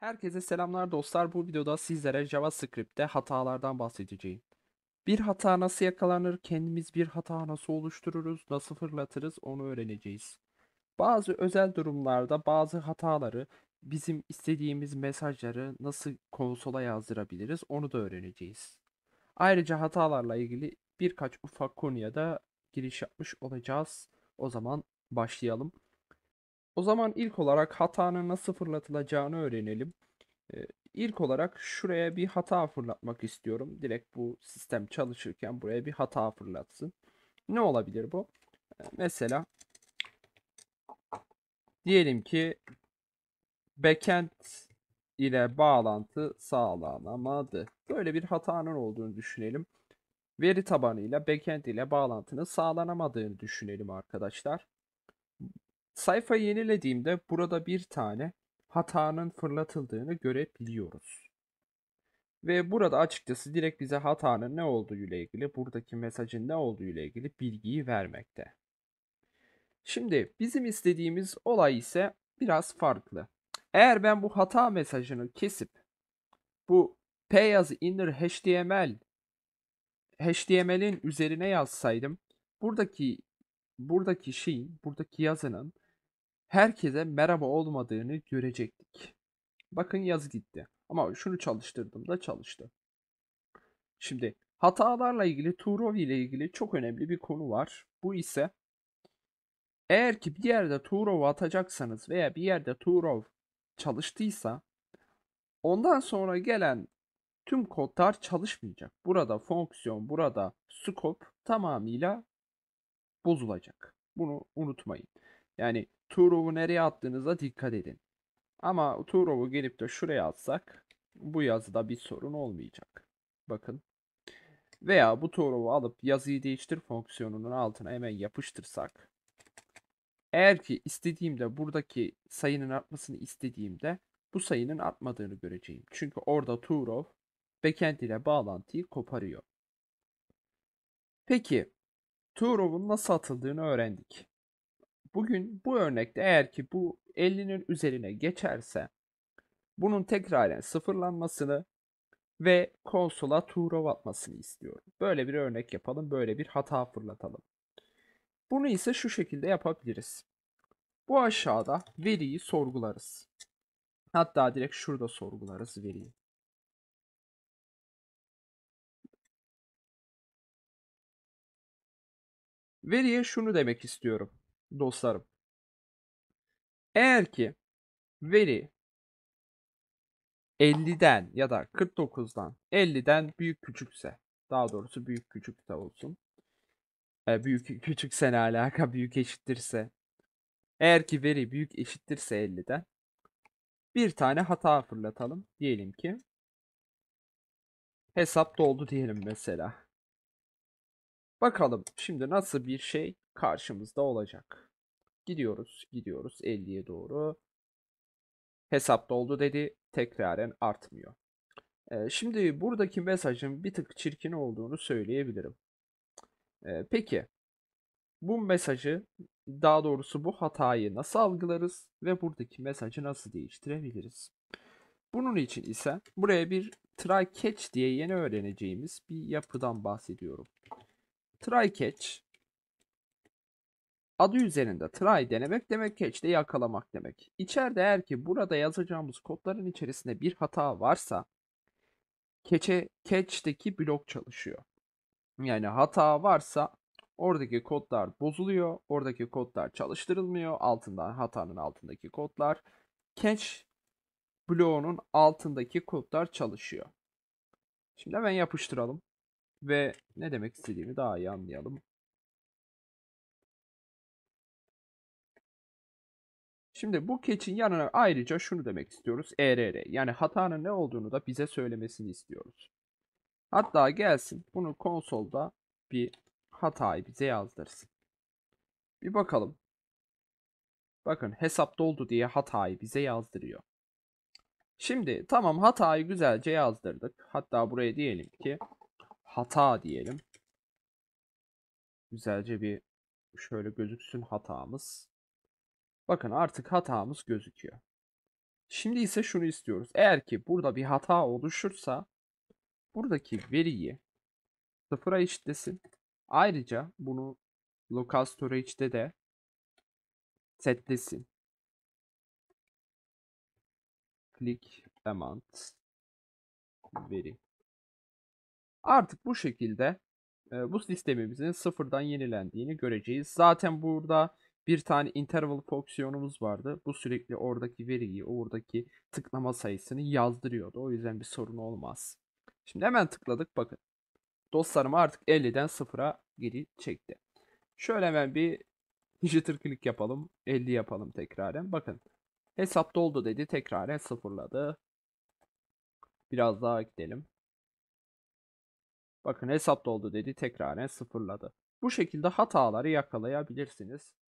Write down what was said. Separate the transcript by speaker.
Speaker 1: Herkese selamlar dostlar. Bu videoda sizlere JavaScript'te hatalardan bahsedeceğim. Bir hata nasıl yakalanır, kendimiz bir hata nasıl oluştururuz, nasıl fırlatırız onu öğreneceğiz. Bazı özel durumlarda bazı hataları, bizim istediğimiz mesajları nasıl konsola yazdırabiliriz onu da öğreneceğiz. Ayrıca hatalarla ilgili birkaç ufak konuya da giriş yapmış olacağız. O zaman başlayalım. O zaman ilk olarak hatanın nasıl fırlatılacağını öğrenelim. Ee, ilk olarak şuraya bir hata fırlatmak istiyorum. Direkt bu sistem çalışırken buraya bir hata fırlatsın. Ne olabilir bu? Ee, mesela diyelim ki backend ile bağlantı sağlanamadı. Böyle bir hatanın olduğunu düşünelim. Veri tabanıyla backend ile bağlantının sağlanamadığını düşünelim arkadaşlar. Sayfayı yenilediğimde burada bir tane hatanın fırlatıldığını görebiliyoruz. Ve burada açıkçası direkt bize hatanın ne olduğu ile ilgili, buradaki mesajın ne olduğu ile ilgili bilgiyi vermekte. Şimdi bizim istediğimiz olay ise biraz farklı. Eğer ben bu hata mesajını kesip bu p yazı inner html HTML'in üzerine yazsaydım buradaki buradaki şeyin, buradaki yazının herkese merhaba olmadığını görecektik. Bakın yaz gitti. Ama şunu çalıştırdım da çalıştı. Şimdi hatalarla ilgili Turov ile ilgili çok önemli bir konu var. Bu ise eğer ki bir yerde Turov atacaksanız veya bir yerde Turov çalıştıysa ondan sonra gelen tüm kodlar çalışmayacak. Burada fonksiyon, burada scope tamamıyla bozulacak. Bunu unutmayın. Yani Turov'u nereye attığınıza dikkat edin. Ama Turov'u gelip de şuraya atsak bu yazıda bir sorun olmayacak. Bakın. Veya bu Turov'u alıp yazıyı değiştir fonksiyonunun altına hemen yapıştırsak. Eğer ki istediğimde buradaki sayının artmasını istediğimde bu sayının artmadığını göreceğim. Çünkü orada Turov backend ile bağlantıyı koparıyor. Peki Turov'un nasıl atıldığını öğrendik. Bugün bu örnekte eğer ki bu 50'nin üzerine geçerse bunun tekraren sıfırlanmasını ve konsola Turov atmasını istiyorum. Böyle bir örnek yapalım, böyle bir hata fırlatalım. Bunu ise şu şekilde yapabiliriz. Bu aşağıda veriyi sorgularız. Hatta direkt şurada sorgularız veriyi. Veriye şunu demek istiyorum dostlarım. Eğer ki veri 50'den ya da 49'dan 50'den büyük küçükse daha doğrusu büyük küçük de olsun. E, büyük küçük ne alaka büyük eşittirse eğer ki veri büyük eşittirse 50'den bir tane hata fırlatalım. Diyelim ki hesap doldu diyelim mesela. Bakalım şimdi nasıl bir şey karşımızda olacak. Gidiyoruz, gidiyoruz 50'ye doğru. Hesap doldu dedi, tekraren artmıyor. Ee, şimdi buradaki mesajın bir tık çirkin olduğunu söyleyebilirim. Ee, peki, bu mesajı, daha doğrusu bu hatayı nasıl algılarız ve buradaki mesajı nasıl değiştirebiliriz? Bunun için ise buraya bir try catch diye yeni öğreneceğimiz bir yapıdan bahsediyorum. Try catch Adı üzerinde try denemek demek catch'te yakalamak demek. İçeride eğer ki burada yazacağımız kodların içerisinde bir hata varsa catch'e catch'teki blok çalışıyor. Yani hata varsa oradaki kodlar bozuluyor, oradaki kodlar çalıştırılmıyor. Altından hatanın altındaki kodlar catch bloğunun altındaki kodlar çalışıyor. Şimdi hemen yapıştıralım ve ne demek istediğimi daha iyi anlayalım. Şimdi bu keçin yanına ayrıca şunu demek istiyoruz. ERR yani hatanın ne olduğunu da bize söylemesini istiyoruz. Hatta gelsin bunu konsolda bir hatayı bize yazdırsın. Bir bakalım. Bakın hesap doldu diye hatayı bize yazdırıyor. Şimdi tamam hatayı güzelce yazdırdık. Hatta buraya diyelim ki hata diyelim. Güzelce bir şöyle gözüksün hatamız. Bakın artık hatamız gözüküyor. Şimdi ise şunu istiyoruz. Eğer ki burada bir hata oluşursa buradaki veriyi sıfıra eşitlesin. Ayrıca bunu local storage'de de setlesin. Click amount veri. Artık bu şekilde bu sistemimizin sıfırdan yenilendiğini göreceğiz. Zaten burada bir tane interval fonksiyonumuz vardı. Bu sürekli oradaki veriyi, oradaki tıklama sayısını yazdırıyordu. O yüzden bir sorun olmaz. Şimdi hemen tıkladık. Bakın. Dostlarım artık 50'den 0'a geri çekti. Şöyle hemen bir jitter click yapalım. 50 yapalım tekraren. Bakın. Hesap doldu dedi. Tekraren sıfırladı. Biraz daha gidelim. Bakın hesap doldu dedi. Tekraren sıfırladı. Bu şekilde hataları yakalayabilirsiniz.